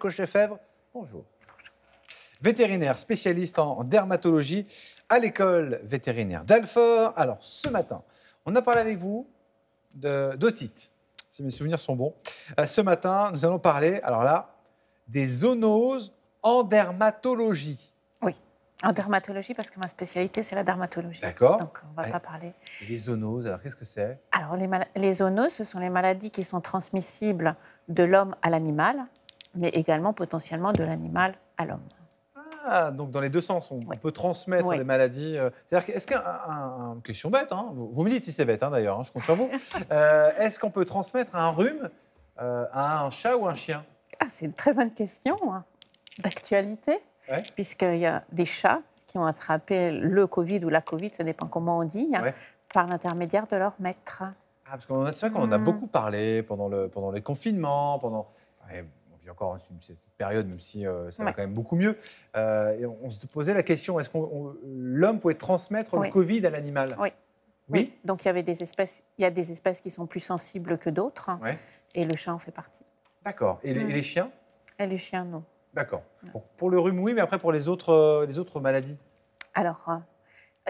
Coche-Lefebvre, bonjour. Vétérinaire, spécialiste en dermatologie à l'école vétérinaire d'Alfort. Alors, ce matin, on a parlé avec vous d'otite, si mes souvenirs sont bons. Euh, ce matin, nous allons parler, alors là, des zoonoses en dermatologie. Oui, en dermatologie, parce que ma spécialité, c'est la dermatologie. D'accord. Donc, on ne va pas parler. les zoonoses, alors qu'est-ce que c'est Alors, les, les zoonoses, ce sont les maladies qui sont transmissibles de l'homme à l'animal mais également potentiellement de l'animal à l'homme. Ah, donc dans les deux sens, on, peut transmettre les des maladies. Euh, c'est-à-dire, est-ce qu'un. Question bête, hein, vous, me dites si c'est bête hein, d'ailleurs, hein, je compte sur vous. Euh, est-ce qu'on peut transmettre un rhume euh, à un chat ou un chien ah, C'est une très bonne question, hein, d'actualité, puisqu'il y a des chats qui ont attrapé le Covid ou la Covid, ça dépend comment on dit, par l'intermédiaire de leur maître. Ah, parce qu'on a, c'est vrai qu'on en a hmm. beaucoup parlé pendant, le, pendant les confinements, pendant encore hein, cette période, même si euh, ça va quand même beaucoup mieux. Euh, et on, se posait la question est-ce que l'homme pouvait transmettre le Covid à l'animal oui. oui. Donc il y avait des espèces, il y a des espèces qui sont plus sensibles que d'autres, hein. et le chat en fait partie. D'accord. Et, les mm. chiens Et les chiens, non. D'accord. pour le rhume, oui, mais après pour les autres, euh, les autres maladies Alors,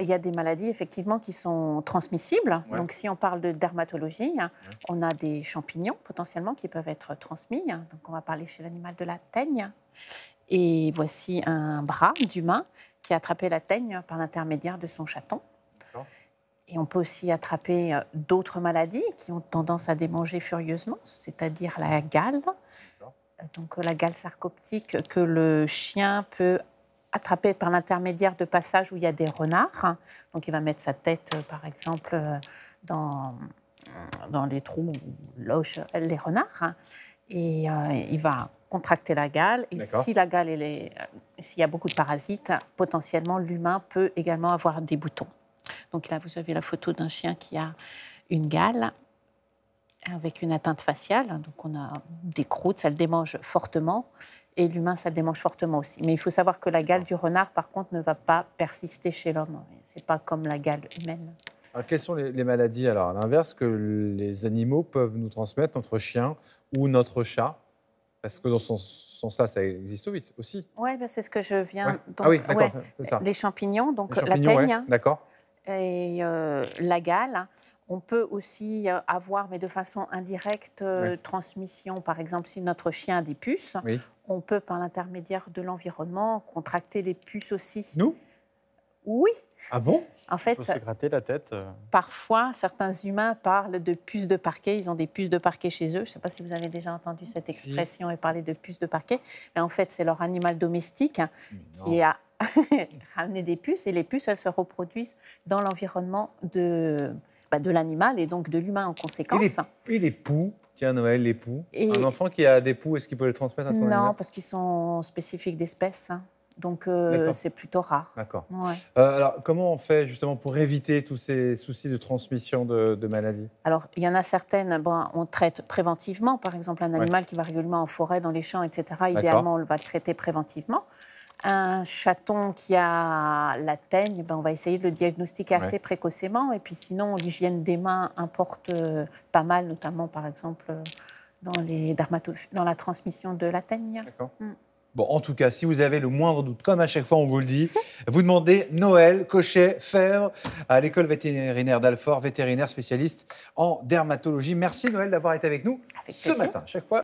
il y a des maladies effectivement qui sont transmissibles. Donc si on parle de dermatologie, hein, on a des champignons potentiellement qui peuvent être transmis. Donc on va parler chez l'animal de la teigne. Et voici un bras d'humain qui a attrapé la teigne par l'intermédiaire de son chaton. Et on peut aussi attraper euh, d'autres maladies qui ont tendance à démanger furieusement, c'est-à-dire la gale. Donc euh, la gale sarcoptique que le chien peut attrapé par l'intermédiaire de passages où il y a des renards. Donc il va mettre sa tête, euh, par exemple, euh, dans, euh, dans les trous où logent les renards. Et il va contracter la gale. Et si la gale, s'il y a beaucoup de parasites, potentiellement l'humain peut également avoir des boutons. Donc là, vous avez la photo d'un chien qui a une gale avec une atteinte faciale. Donc on a des croûtes, ça le démange fortement. Et l'humain, ça démange fortement aussi. Mais il faut savoir que la gale du renard, par contre, ne va pas persister chez l'homme. n'est pas comme la gale humaine. quelles sont les, maladies, alors, à l'inverse, que les animaux peuvent nous transmettre, notre chien ou notre chat Parce que sans, ça, ça existe aussi. Oui, ben, bah, c'est ce que je viens. Donc, ah oui, d'accord, Les champignons, donc la teigne. Hein. D'accord. Et euh, la gale. Hein. On peut aussi euh, avoir, mais de façon indirecte, euh, transmission. Par exemple, si notre chien a des puces, on peut, par l'intermédiaire de l'environnement, contracter des puces aussi. Nous Oui. Ah bon En fait, on peut se gratter la tête. Euh. Parfois, certains humains parlent de puces de parquet. Ils ont des puces de parquet chez eux. Je ne sais pas si vous avez déjà entendu cette expression et parler de puces de parquet. Mais en fait, c'est leur animal domestique hein, qui a ramené des puces. Et les puces, elles se reproduisent dans l'environnement de de l'animal et donc de l'humain en conséquence. Et les, poux Tiens, Noël, les poux. Un enfant qui a des poux, est-ce qu'il peut les transmettre à son non, Non, parce qu'ils sont spécifiques d'espèces. Hein. Donc, euh, c'est plutôt rare. D'accord. Euh, alors, comment on fait justement pour éviter tous ces soucis de transmission de, maladies Alors, il y en a certaines, bon, on traite préventivement. Par exemple, un animal qui va régulièrement en forêt, dans les champs, etc. Idéalement, on va le traiter préventivement un chaton qui a la teigne, ben on va essayer de le diagnostiquer assez précocement. Et puis sinon, l'hygiène des mains importe euh, pas mal, notamment par exemple euh, dans, la transmission de la teigne. Mm. Bon, en tout cas, si vous avez le moindre doute, comme à chaque fois on vous le dit, vous demandez Noël Cochet Fèvre à l'école vétérinaire d'Alfort, vétérinaire spécialiste en dermatologie. Merci Noël d'avoir été avec nous ce matin. Chaque fois.